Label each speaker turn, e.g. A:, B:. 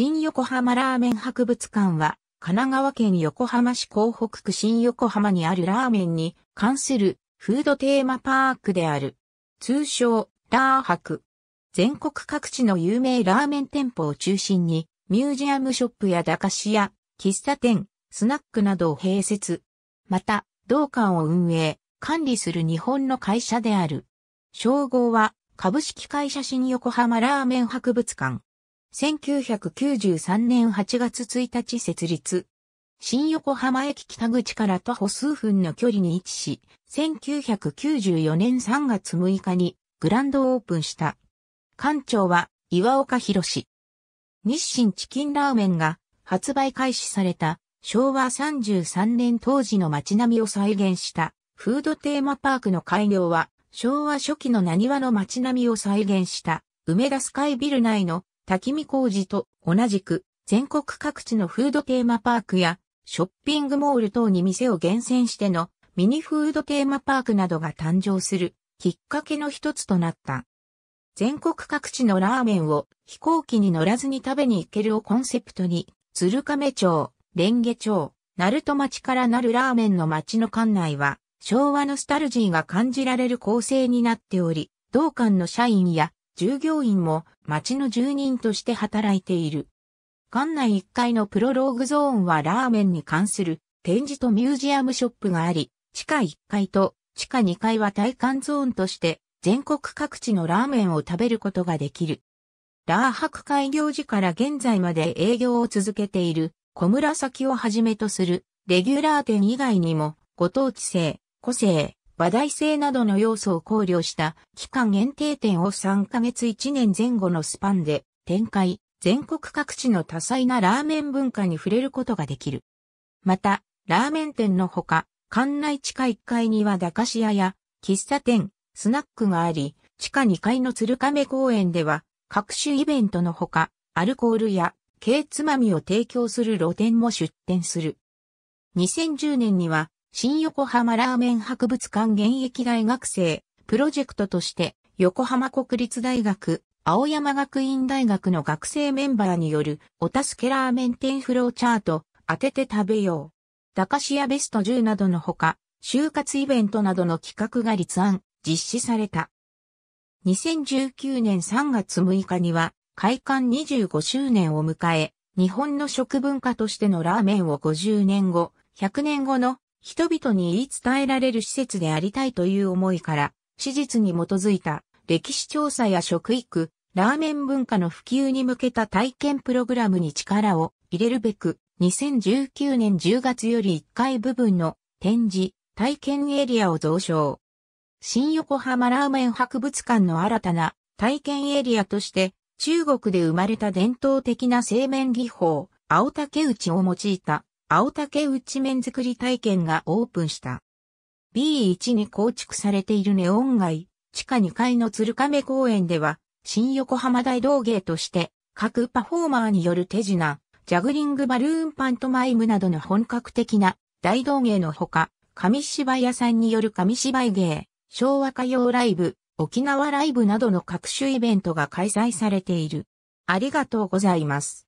A: 新横浜ラーメン博物館は、神奈川県横浜市港北区新横浜にあるラーメンに関するフードテーマパークである。通称、ラー博。全国各地の有名ラーメン店舗を中心に、ミュージアムショップや駄菓子屋、喫茶店、スナックなどを併設。また、同館を運営、管理する日本の会社である。称号は、株式会社新横浜ラーメン博物館。1993年8月1日設立。新横浜駅北口から徒歩数分の距離に位置し、1994年3月6日にグランドオープンした。館長は岩岡博士。日清チキンラーメンが発売開始された昭和33年当時の街並みを再現したフードテーマパークの開業は昭和初期の何話の街並みを再現した梅田スカイビル内の滝見工事と同じく全国各地のフードテーマパークやショッピングモール等に店を厳選してのミニフードテーマパークなどが誕生するきっかけの一つとなった。全国各地のラーメンを飛行機に乗らずに食べに行けるをコンセプトに、鶴亀町、蓮華町、鳴門町からなるラーメンの町の館内は、昭和ノスタルジーが感じられる構成になっており、同館の社員や従業員も町の住人として働いている。館内1階のプロローグゾーンはラーメンに関する展示とミュージアムショップがあり、地下1階と地下2階は体感ゾーンとして全国各地のラーメンを食べることができる。ラー博開業時から現在まで営業を続けている小紫をはじめとするレギュラー店以外にもご当地性、個性、話題性などの要素を考慮した期間限定店を3ヶ月1年前後のスパンで展開、全国各地の多彩なラーメン文化に触れることができる。また、ラーメン店のほか、館内地下1階には駄菓子屋や喫茶店、スナックがあり、地下2階の鶴亀公園では各種イベントのほか、アルコールや軽つまみを提供する露店も出店する。2010年には新横浜ラーメン博物館現役大学生、プロジェクトとして、横浜国立大学、青山学院大学の学生メンバーによる、お助けラーメン店フローチャート、当てて食べよう。駄菓子屋ベスト10などのほか、就活イベントなどの企画が立案、実施された。2019年3月6日には、開館25周年を迎え、日本の食文化としてのラーメンを50年後、100年後の人々に言い伝えられる施設でありたいという思いから、史実に基づいた歴史調査や食育、ラーメン文化の普及に向けた体験プログラムに力を入れるべく、2019年10月より1階部分の展示、体験エリアを増床。新横浜ラーメン博物館の新たな体験エリアとして、中国で生まれた伝統的な製麺技法、青竹打ちを用いた青竹内面作り体験がオープンした。B1 に構築されているネオン街、地下2階の鶴亀公園では、新横浜大道芸として、各パフォーマーによる手品、ジャグリングバルーンパントマイムなどの本格的な大道芸のほか、紙芝居屋さんによる紙芝居芸、昭和歌謡ライブ、沖縄ライブなどの各種イベントが開催されている。ありがとうございます。